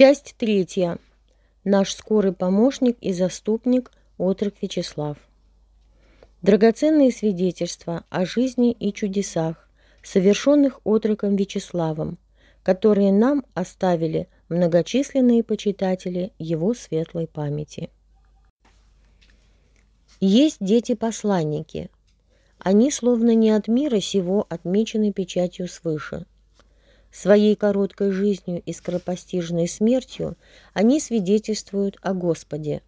Часть третья. Наш скорый помощник и заступник отрок Вячеслав. Драгоценные свидетельства о жизни и чудесах, совершенных отроком Вячеславом, которые нам оставили многочисленные почитатели его светлой памяти. Есть дети-посланники. Они словно не от мира сего отмечены печатью свыше – Своей короткой жизнью и скоропостижной смертью они свидетельствуют о Господе.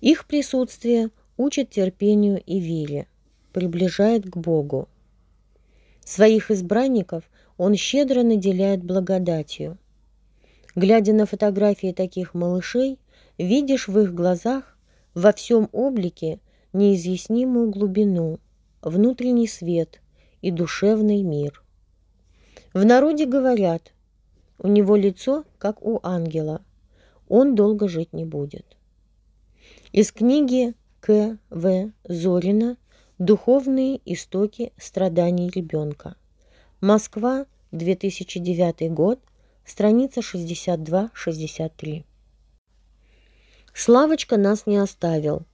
Их присутствие учит терпению и вере, приближает к Богу. Своих избранников он щедро наделяет благодатью. Глядя на фотографии таких малышей, видишь в их глазах во всем облике неизъяснимую глубину, внутренний свет и душевный мир. В народе говорят, у него лицо, как у ангела, он долго жить не будет. Из книги К. В. Зорина «Духовные истоки страданий ребенка». Москва, 2009 год, страница 62-63. Славочка нас не оставил.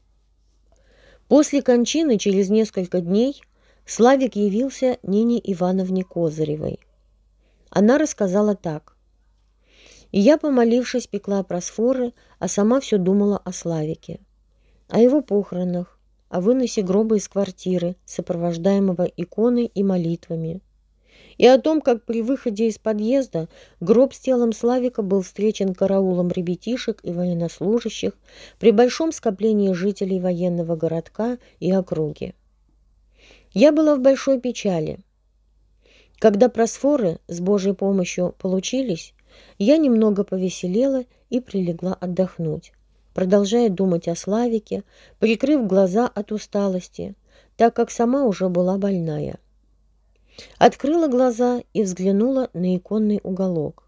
После кончины через несколько дней Славик явился Нине Ивановне Козыревой – она рассказала так. И я, помолившись, пекла просфоры, а сама все думала о Славике, о его похоронах, о выносе гроба из квартиры, сопровождаемого иконой и молитвами, и о том, как при выходе из подъезда гроб с телом Славика был встречен караулом ребятишек и военнослужащих при большом скоплении жителей военного городка и округи. Я была в большой печали – когда просфоры с Божьей помощью получились, я немного повеселела и прилегла отдохнуть, продолжая думать о Славике, прикрыв глаза от усталости, так как сама уже была больная. Открыла глаза и взглянула на иконный уголок.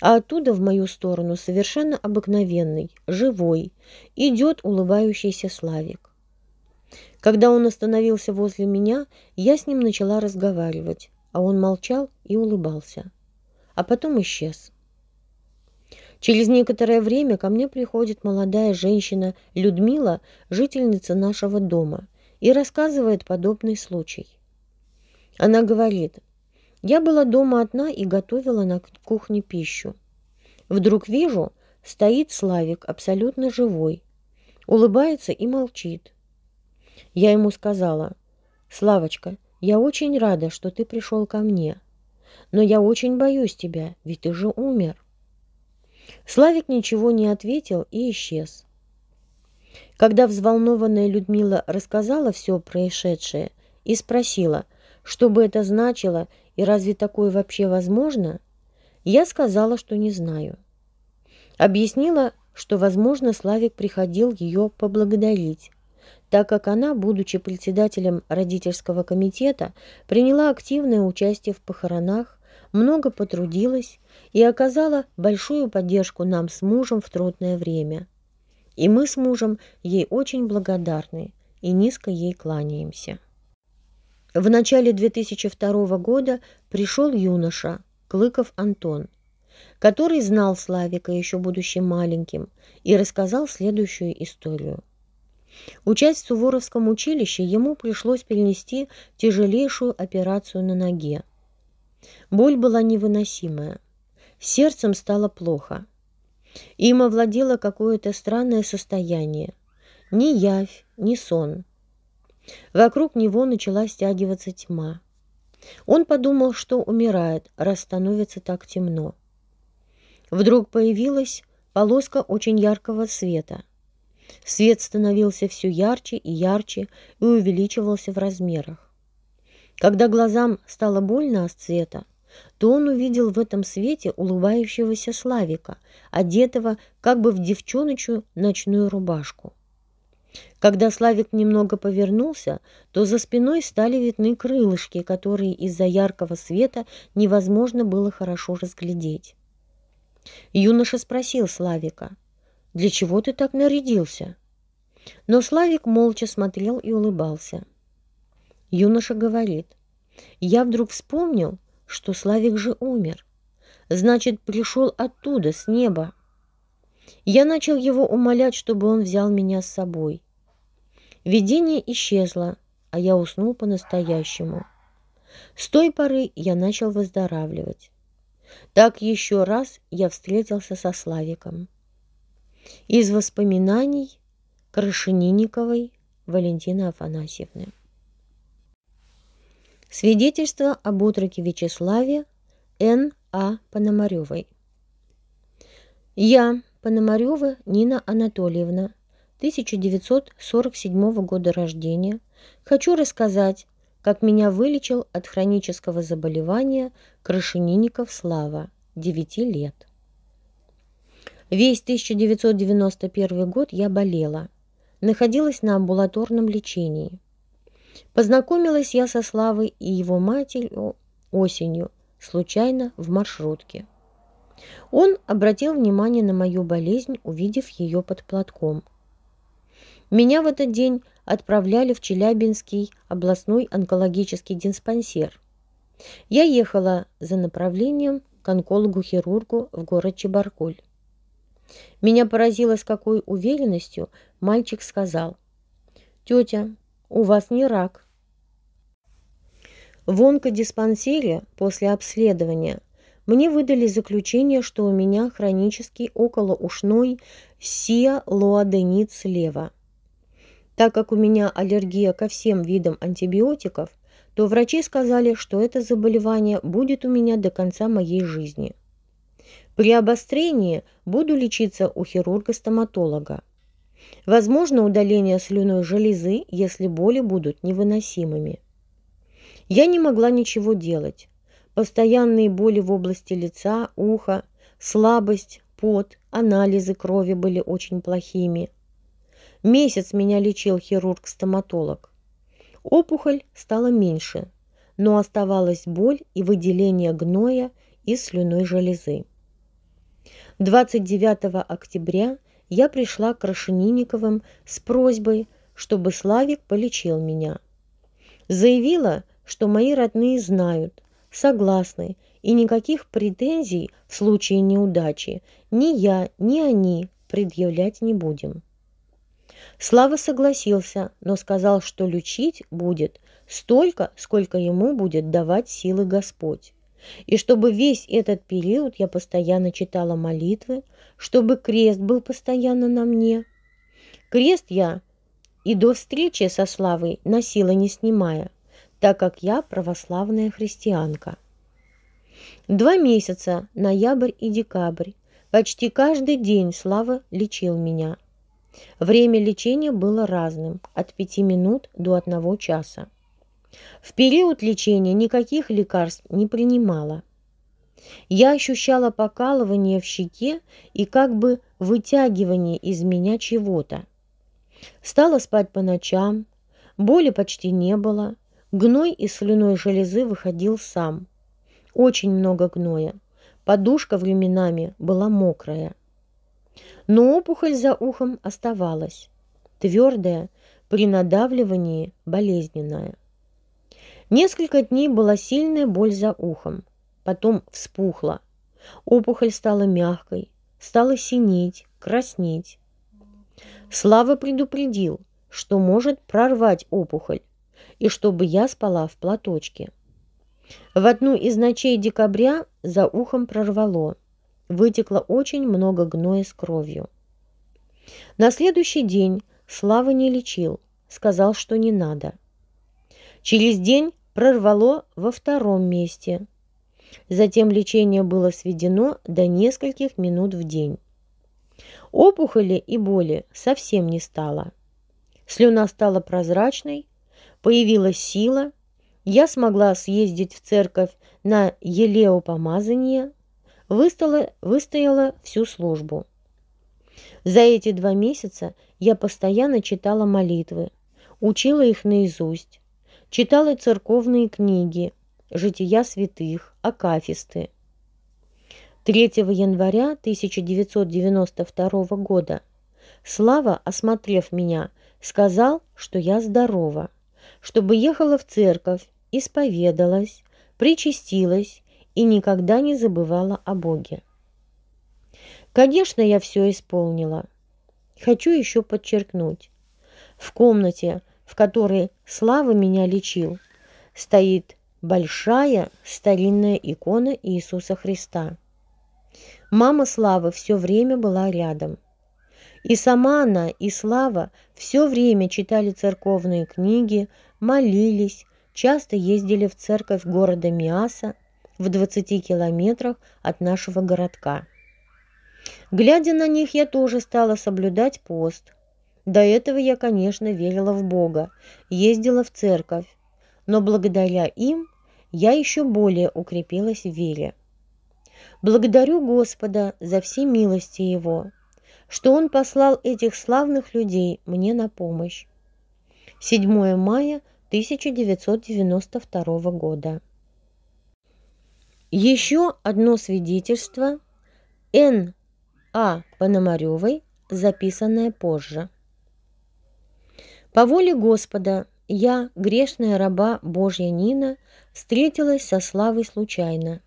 А оттуда в мою сторону совершенно обыкновенный, живой, идет улыбающийся Славик. Когда он остановился возле меня, я с ним начала разговаривать а он молчал и улыбался. А потом исчез. Через некоторое время ко мне приходит молодая женщина Людмила, жительница нашего дома, и рассказывает подобный случай. Она говорит, я была дома одна и готовила на кухне пищу. Вдруг вижу, стоит Славик, абсолютно живой, улыбается и молчит. Я ему сказала, «Славочка, я очень рада, что ты пришел ко мне. Но я очень боюсь тебя, ведь ты же умер». Славик ничего не ответил и исчез. Когда взволнованная Людмила рассказала все происшедшее и спросила, что бы это значило и разве такое вообще возможно, я сказала, что не знаю. Объяснила, что, возможно, Славик приходил ее поблагодарить так как она, будучи председателем родительского комитета, приняла активное участие в похоронах, много потрудилась и оказала большую поддержку нам с мужем в трудное время. И мы с мужем ей очень благодарны и низко ей кланяемся. В начале 2002 года пришел юноша Клыков Антон, который знал Славика еще будучи маленьким и рассказал следующую историю – Участь в Суворовском училище, ему пришлось перенести тяжелейшую операцию на ноге. Боль была невыносимая. Сердцем стало плохо. Им овладело какое-то странное состояние. Ни явь, ни сон. Вокруг него начала стягиваться тьма. Он подумал, что умирает, раз становится так темно. Вдруг появилась полоска очень яркого света – Свет становился все ярче и ярче и увеличивался в размерах. Когда глазам стало больно от света, то он увидел в этом свете улыбающегося Славика, одетого как бы в девчоночью ночную рубашку. Когда Славик немного повернулся, то за спиной стали видны крылышки, которые из-за яркого света невозможно было хорошо разглядеть. Юноша спросил Славика, для чего ты так нарядился?» Но Славик молча смотрел и улыбался. Юноша говорит, «Я вдруг вспомнил, что Славик же умер. Значит, пришел оттуда, с неба». Я начал его умолять, чтобы он взял меня с собой. Видение исчезло, а я уснул по-настоящему. С той поры я начал выздоравливать. Так еще раз я встретился со Славиком. Из воспоминаний Крашенинниковой Валентины Афанасьевны. Свидетельство об утроке Вячеславе Н. А. Пономаревой. Я, Пономарева Нина Анатольевна, 1947 года рождения, хочу рассказать, как меня вылечил от хронического заболевания Крашенинников Слава, 9 лет. Весь 1991 год я болела. Находилась на амбулаторном лечении. Познакомилась я со Славой и его матерью осенью, случайно в маршрутке. Он обратил внимание на мою болезнь, увидев ее под платком. Меня в этот день отправляли в Челябинский областной онкологический диспансер. Я ехала за направлением к онкологу-хирургу в город Чебаркуль. Меня поразило, с какой уверенностью мальчик сказал. «Тетя, у вас не рак». В онкодиспансере после обследования мне выдали заключение, что у меня хронический околоушной сиалоаденит слева. Так как у меня аллергия ко всем видам антибиотиков, то врачи сказали, что это заболевание будет у меня до конца моей жизни. При обострении буду лечиться у хирурга-стоматолога. Возможно удаление слюной железы, если боли будут невыносимыми. Я не могла ничего делать. Постоянные боли в области лица, уха, слабость, пот, анализы крови были очень плохими. Месяц меня лечил хирург-стоматолог. Опухоль стала меньше, но оставалась боль и выделение гноя из слюной железы. 29 октября я пришла к Рашенинниковым с просьбой, чтобы Славик полечил меня. Заявила, что мои родные знают, согласны, и никаких претензий в случае неудачи ни я, ни они предъявлять не будем. Слава согласился, но сказал, что лечить будет столько, сколько ему будет давать силы Господь. И чтобы весь этот период я постоянно читала молитвы, чтобы крест был постоянно на мне. Крест я и до встречи со Славой носила не снимая, так как я православная христианка. Два месяца, ноябрь и декабрь, почти каждый день Слава лечил меня. Время лечения было разным, от пяти минут до одного часа. В период лечения никаких лекарств не принимала. Я ощущала покалывание в щеке и как бы вытягивание из меня чего-то. Стала спать по ночам, боли почти не было, гной из слюной железы выходил сам. Очень много гноя. Подушка временами была мокрая. Но опухоль за ухом оставалась, твердая, при надавливании болезненная. Несколько дней была сильная боль за ухом, потом вспухла. Опухоль стала мягкой, стала синеть, краснеть. Слава предупредил, что может прорвать опухоль, и чтобы я спала в платочке. В одну из ночей декабря за ухом прорвало. Вытекло очень много гноя с кровью. На следующий день Слава не лечил, сказал, что не надо. Через день прорвало во втором месте. Затем лечение было сведено до нескольких минут в день. Опухоли и боли совсем не стало. Слюна стала прозрачной, появилась сила, я смогла съездить в церковь на елеопомазание, выстала, выстояла всю службу. За эти два месяца я постоянно читала молитвы, учила их наизусть, читала церковные книги, жития святых, акафисты. 3 января 1992 года Слава, осмотрев меня, сказал, что я здорова, чтобы ехала в церковь, исповедалась, причастилась и никогда не забывала о Боге. Конечно, я все исполнила. Хочу еще подчеркнуть. В комнате, в которой Слава меня лечил, стоит большая старинная икона Иисуса Христа. Мама Славы все время была рядом. И сама она, и Слава все время читали церковные книги, молились, часто ездили в церковь города Миаса в 20 километрах от нашего городка. Глядя на них, я тоже стала соблюдать пост – до этого я, конечно, верила в Бога, ездила в церковь, но благодаря им я еще более укрепилась в вере. Благодарю Господа за все милости Его, что Он послал этих славных людей мне на помощь. 7 мая 1992 года. Еще одно свидетельство Н. А. Пономаревой, записанное позже. По воле Господа я, грешная раба Божья Нина, встретилась со Славой случайно.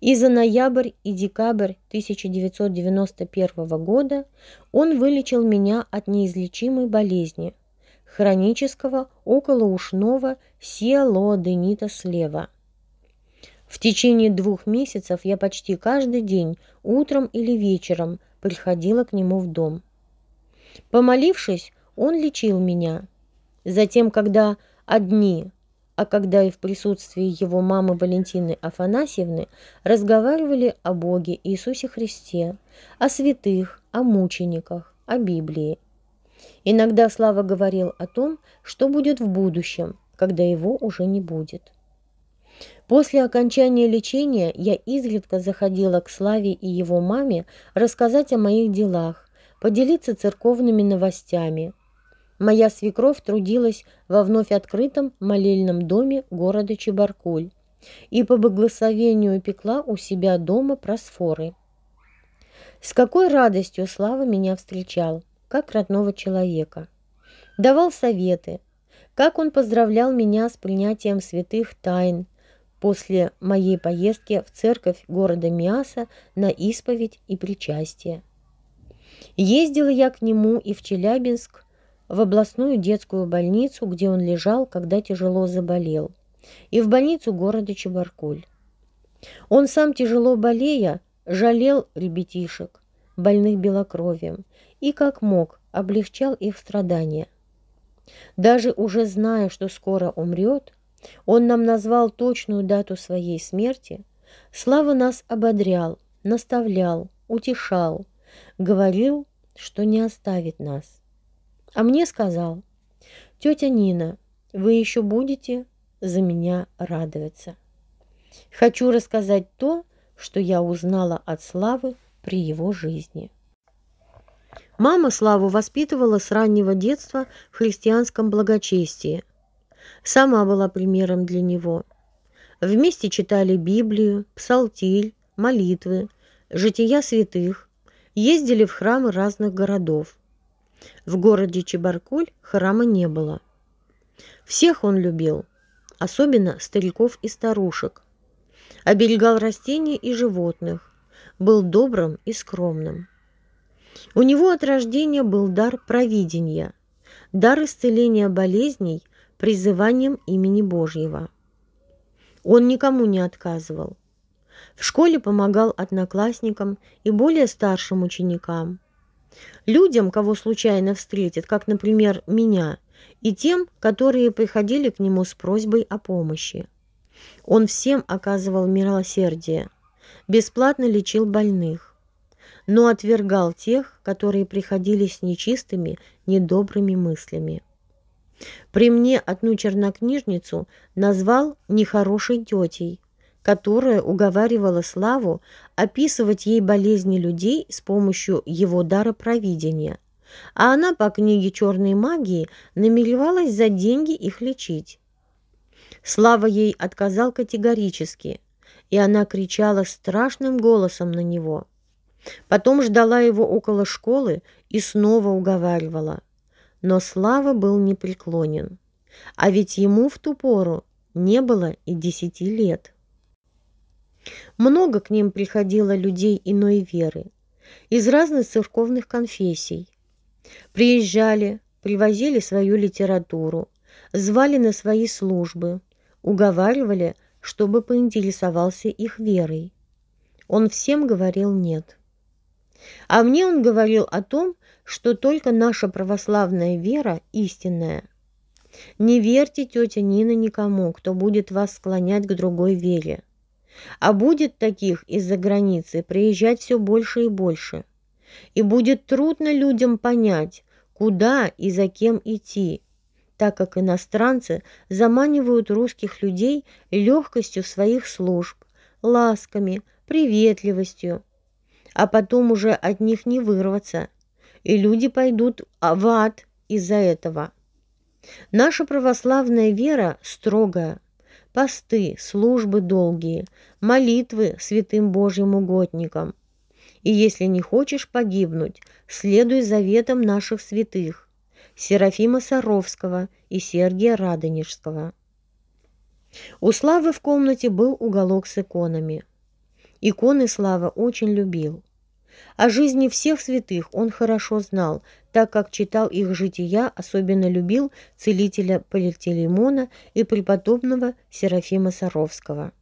И за ноябрь и декабрь 1991 года он вылечил меня от неизлечимой болезни – хронического околоушного сиалоаденита слева. В течение двух месяцев я почти каждый день, утром или вечером, приходила к нему в дом. Помолившись, он лечил меня. Затем, когда одни, а когда и в присутствии его мамы Валентины Афанасьевны, разговаривали о Боге Иисусе Христе, о святых, о мучениках, о Библии. Иногда Слава говорил о том, что будет в будущем, когда его уже не будет. После окончания лечения я изредка заходила к Славе и его маме рассказать о моих делах, поделиться церковными новостями, Моя свекровь трудилась во вновь открытом молельном доме города Чебаркуль и по благословению пекла у себя дома просфоры. С какой радостью Слава меня встречал, как родного человека. Давал советы, как он поздравлял меня с принятием святых тайн после моей поездки в церковь города Миаса на исповедь и причастие. Ездила я к нему и в Челябинск, в областную детскую больницу, где он лежал, когда тяжело заболел, и в больницу города Чебаркуль. Он сам, тяжело болея, жалел ребятишек, больных белокровием, и как мог облегчал их страдания. Даже уже зная, что скоро умрет, он нам назвал точную дату своей смерти, Слава нас ободрял, наставлял, утешал, говорил, что не оставит нас. А мне сказал, тетя Нина, вы еще будете за меня радоваться. Хочу рассказать то, что я узнала от Славы при его жизни. Мама Славу воспитывала с раннего детства в христианском благочестии. Сама была примером для него. Вместе читали Библию, Псалтиль, молитвы, жития святых, ездили в храмы разных городов. В городе Чебаркуль храма не было. Всех он любил, особенно стариков и старушек. Оберегал растения и животных, был добрым и скромным. У него от рождения был дар провидения, дар исцеления болезней призыванием имени Божьего. Он никому не отказывал. В школе помогал одноклассникам и более старшим ученикам. Людям, кого случайно встретит, как, например, меня, и тем, которые приходили к нему с просьбой о помощи. Он всем оказывал милосердие, бесплатно лечил больных, но отвергал тех, которые приходили с нечистыми, недобрыми мыслями. При мне одну чернокнижницу назвал нехорошей тетей, которая уговаривала Славу описывать ей болезни людей с помощью его дара провидения. А она по книге «Черной магии» намеревалась за деньги их лечить. Слава ей отказал категорически, и она кричала страшным голосом на него. Потом ждала его около школы и снова уговаривала. Но Слава был непреклонен. А ведь ему в ту пору не было и десяти лет. Много к ним приходило людей иной веры, из разных церковных конфессий. Приезжали, привозили свою литературу, звали на свои службы, уговаривали, чтобы поинтересовался их верой. Он всем говорил «нет». А мне он говорил о том, что только наша православная вера истинная. Не верьте, тетя Нина, никому, кто будет вас склонять к другой вере. А будет таких из-за границы приезжать все больше и больше. И будет трудно людям понять, куда и за кем идти, так как иностранцы заманивают русских людей легкостью своих служб, ласками, приветливостью, а потом уже от них не вырваться, и люди пойдут а, в ад из-за этого. Наша православная вера строгая – посты, службы долгие, молитвы святым Божьим угодникам. И если не хочешь погибнуть, следуй заветам наших святых Серафима Саровского и Сергия Радонежского. У Славы в комнате был уголок с иконами. Иконы Слава очень любил. О жизни всех святых он хорошо знал, так как читал их жития, особенно любил целителя Поликтелеймона и преподобного Серафима Саровского.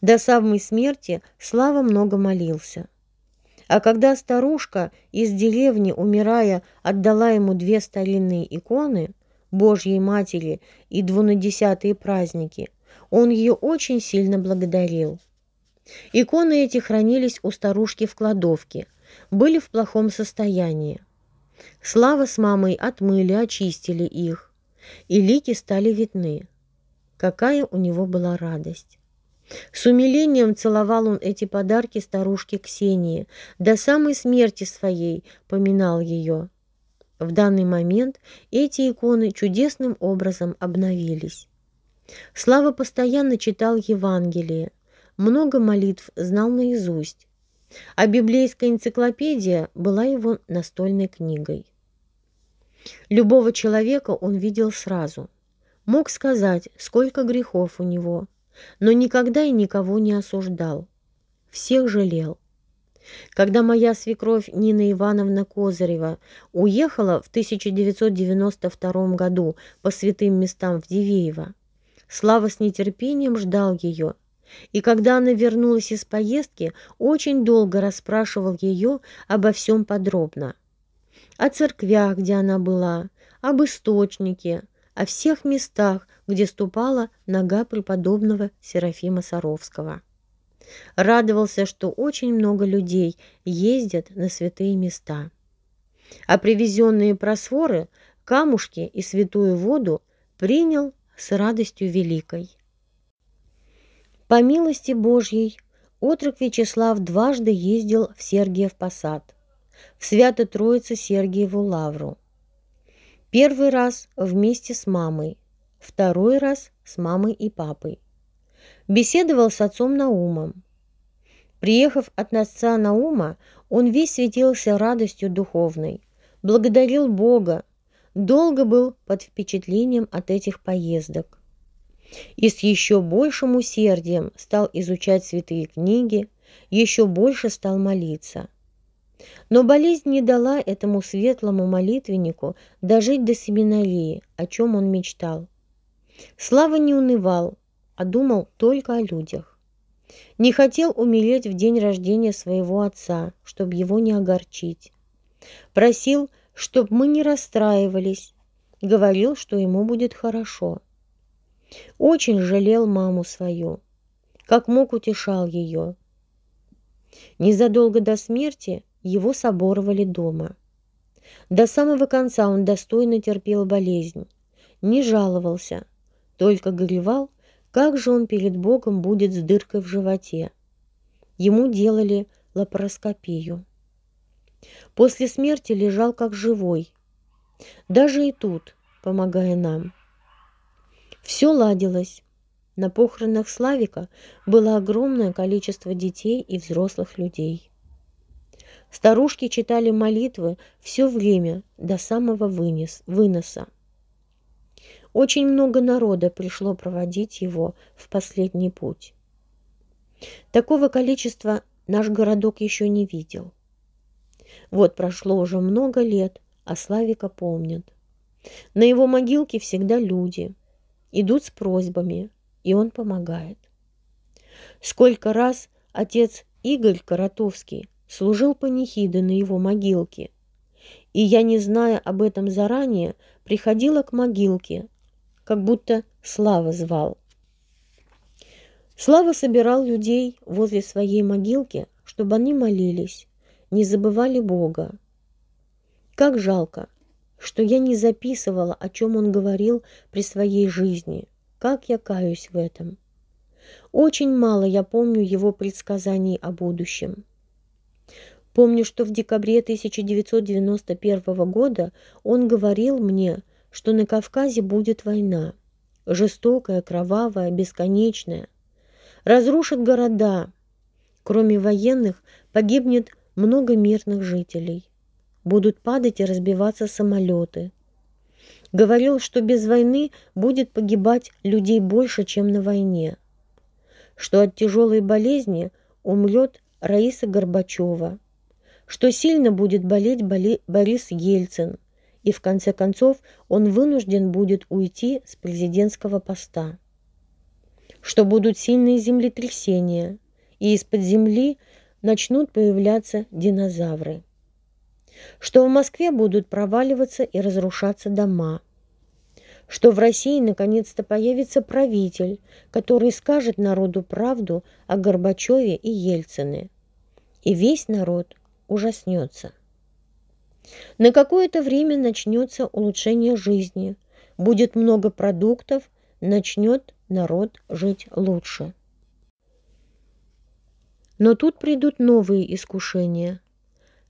До самой смерти Слава много молился. А когда старушка из деревни, умирая, отдала ему две старинные иконы Божьей Матери и двунадесятые праздники, он ее очень сильно благодарил. Иконы эти хранились у старушки в кладовке, были в плохом состоянии. Слава с мамой отмыли, очистили их, и лики стали видны. Какая у него была радость! С умилением целовал он эти подарки старушке Ксении, до самой смерти своей поминал ее. В данный момент эти иконы чудесным образом обновились. Слава постоянно читал Евангелие, много молитв знал наизусть, а библейская энциклопедия была его настольной книгой. Любого человека он видел сразу, мог сказать, сколько грехов у него, но никогда и никого не осуждал, всех жалел. Когда моя свекровь Нина Ивановна Козырева уехала в 1992 году по святым местам в Дивеево, Слава с нетерпением ждал ее – и когда она вернулась из поездки, очень долго расспрашивал ее обо всем подробно. О церквях, где она была, об источнике, о всех местах, где ступала нога преподобного Серафима Саровского. Радовался, что очень много людей ездят на святые места. А привезенные просворы, камушки и святую воду принял с радостью великой. По милости Божьей, отрок Вячеслав дважды ездил в Сергиев посад, в Свято-Троице Сергиеву лавру. Первый раз вместе с мамой, второй раз с мамой и папой. Беседовал с отцом Наумом. Приехав от отца Наума, он весь светился радостью духовной, благодарил Бога, долго был под впечатлением от этих поездок и с еще большим усердием стал изучать святые книги, еще больше стал молиться. Но болезнь не дала этому светлому молитвеннику дожить до семинарии, о чем он мечтал. Слава не унывал, а думал только о людях. Не хотел умереть в день рождения своего отца, чтобы его не огорчить. Просил, чтобы мы не расстраивались, говорил, что ему будет хорошо. Очень жалел маму свою, как мог утешал ее. Незадолго до смерти его соборовали дома. До самого конца он достойно терпел болезнь, не жаловался, только горевал, как же он перед Богом будет с дыркой в животе. Ему делали лапароскопию. После смерти лежал как живой. Даже и тут, помогая нам, все ладилось. На похоронах Славика было огромное количество детей и взрослых людей. Старушки читали молитвы все время до самого вынес, выноса. Очень много народа пришло проводить его в последний путь. Такого количества наш городок еще не видел. Вот прошло уже много лет, а Славика помнят. На его могилке всегда люди идут с просьбами, и он помогает. Сколько раз отец Игорь Коротовский служил панихиды на его могилке, и я, не зная об этом заранее, приходила к могилке, как будто Слава звал. Слава собирал людей возле своей могилки, чтобы они молились, не забывали Бога. Как жалко, что я не записывала, о чем он говорил при своей жизни. Как я каюсь в этом. Очень мало я помню его предсказаний о будущем. Помню, что в декабре 1991 года он говорил мне, что на Кавказе будет война. Жестокая, кровавая, бесконечная. Разрушат города. Кроме военных погибнет много мирных жителей будут падать и разбиваться самолеты. Говорил, что без войны будет погибать людей больше, чем на войне. Что от тяжелой болезни умрет Раиса Горбачева. Что сильно будет болеть боли Борис Ельцин. И в конце концов он вынужден будет уйти с президентского поста. Что будут сильные землетрясения. И из-под земли начнут появляться динозавры что в Москве будут проваливаться и разрушаться дома, что в России наконец-то появится правитель, который скажет народу правду о Горбачеве и Ельцине. И весь народ ужаснется. На какое-то время начнется улучшение жизни, будет много продуктов, начнет народ жить лучше. Но тут придут новые искушения –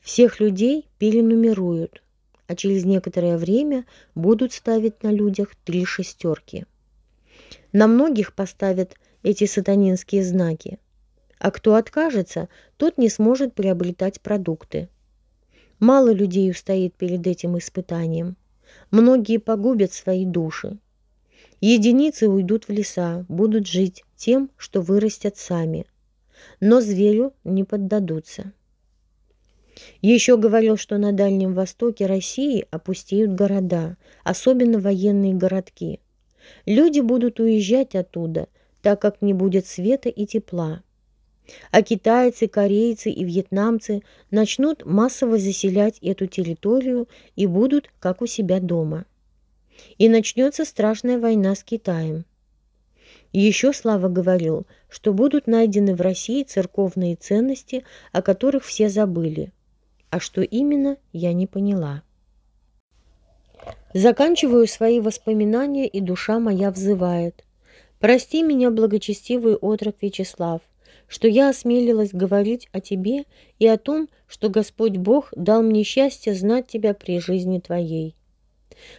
всех людей перенумеруют, а через некоторое время будут ставить на людях три шестерки. На многих поставят эти сатанинские знаки, а кто откажется, тот не сможет приобретать продукты. Мало людей устоит перед этим испытанием. Многие погубят свои души. Единицы уйдут в леса, будут жить тем, что вырастят сами. Но зверю не поддадутся. Еще говорил, что на Дальнем Востоке России опустеют города, особенно военные городки. Люди будут уезжать оттуда, так как не будет света и тепла. А китайцы, корейцы и вьетнамцы начнут массово заселять эту территорию и будут как у себя дома. И начнется страшная война с Китаем. Еще Слава говорил, что будут найдены в России церковные ценности, о которых все забыли – а что именно, я не поняла. Заканчиваю свои воспоминания, и душа моя взывает. «Прости меня, благочестивый отрок Вячеслав, что я осмелилась говорить о тебе и о том, что Господь Бог дал мне счастье знать тебя при жизни твоей.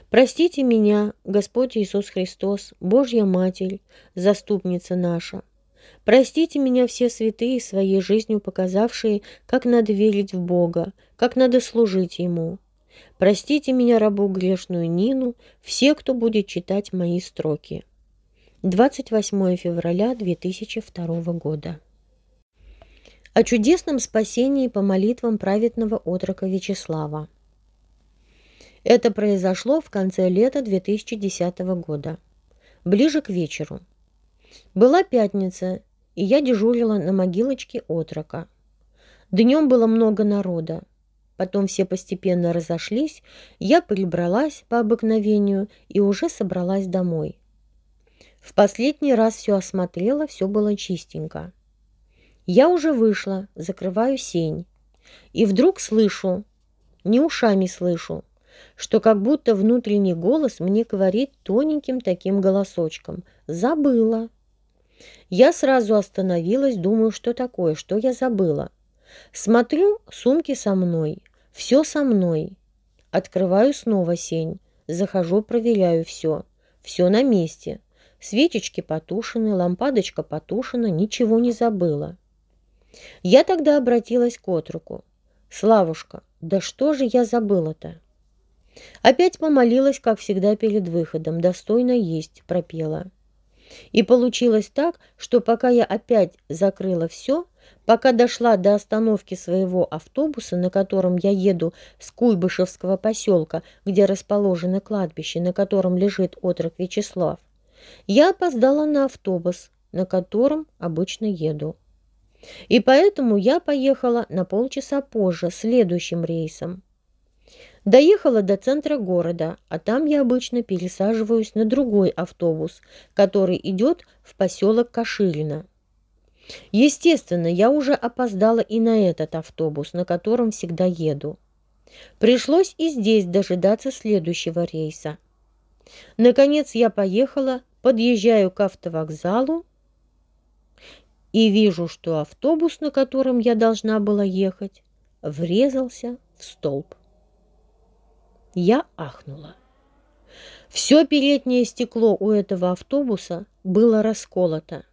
Простите меня, Господь Иисус Христос, Божья Матерь, заступница наша, Простите меня все святые, своей жизнью показавшие, как надо верить в Бога, как надо служить Ему. Простите меня, рабу грешную Нину, все, кто будет читать мои строки. 28 февраля 2002 года. О чудесном спасении по молитвам праведного отрока Вячеслава. Это произошло в конце лета 2010 года, ближе к вечеру. Была пятница, и я дежурила на могилочке отрока. Днем было много народа. Потом все постепенно разошлись, я прибралась по обыкновению и уже собралась домой. В последний раз все осмотрела, все было чистенько. Я уже вышла, закрываю сень. И вдруг слышу, не ушами слышу, что как будто внутренний голос мне говорит тоненьким таким голосочком «Забыла». Я сразу остановилась, думаю, что такое, что я забыла. Смотрю, сумки со мной, все со мной. Открываю снова сень, захожу, проверяю все. Все на месте. Свечечки потушены, лампадочка потушена, ничего не забыла. Я тогда обратилась к отруку. «Славушка, да что же я забыла-то?» Опять помолилась, как всегда, перед выходом. «Достойно есть», — пропела. И получилось так, что пока я опять закрыла все, пока дошла до остановки своего автобуса, на котором я еду с Куйбышевского поселка, где расположено кладбище, на котором лежит отрок Вячеслав, я опоздала на автобус, на котором обычно еду. И поэтому я поехала на полчаса позже следующим рейсом. Доехала до центра города, а там я обычно пересаживаюсь на другой автобус, который идет в поселок Каширина. Естественно, я уже опоздала и на этот автобус, на котором всегда еду. Пришлось и здесь дожидаться следующего рейса. Наконец я поехала, подъезжаю к автовокзалу и вижу, что автобус, на котором я должна была ехать, врезался в столб. Я ахнула. Все переднее стекло у этого автобуса было расколото,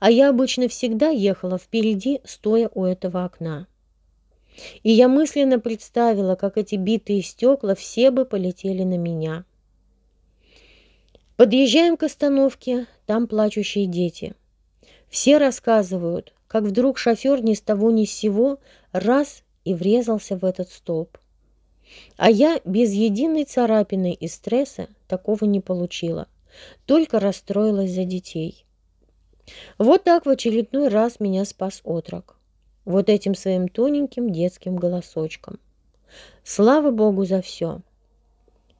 а я обычно всегда ехала впереди, стоя у этого окна. И я мысленно представила, как эти битые стекла все бы полетели на меня. Подъезжаем к остановке, там плачущие дети. Все рассказывают, как вдруг шофер ни с того ни с сего раз и врезался в этот столб. А я без единой царапины и стресса такого не получила, только расстроилась за детей. Вот так в очередной раз меня спас отрок. Вот этим своим тоненьким детским голосочком. Слава Богу за все.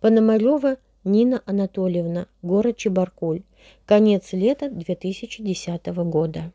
Пономарева Нина Анатольевна, город Чебаркуль, конец лета 2010 года.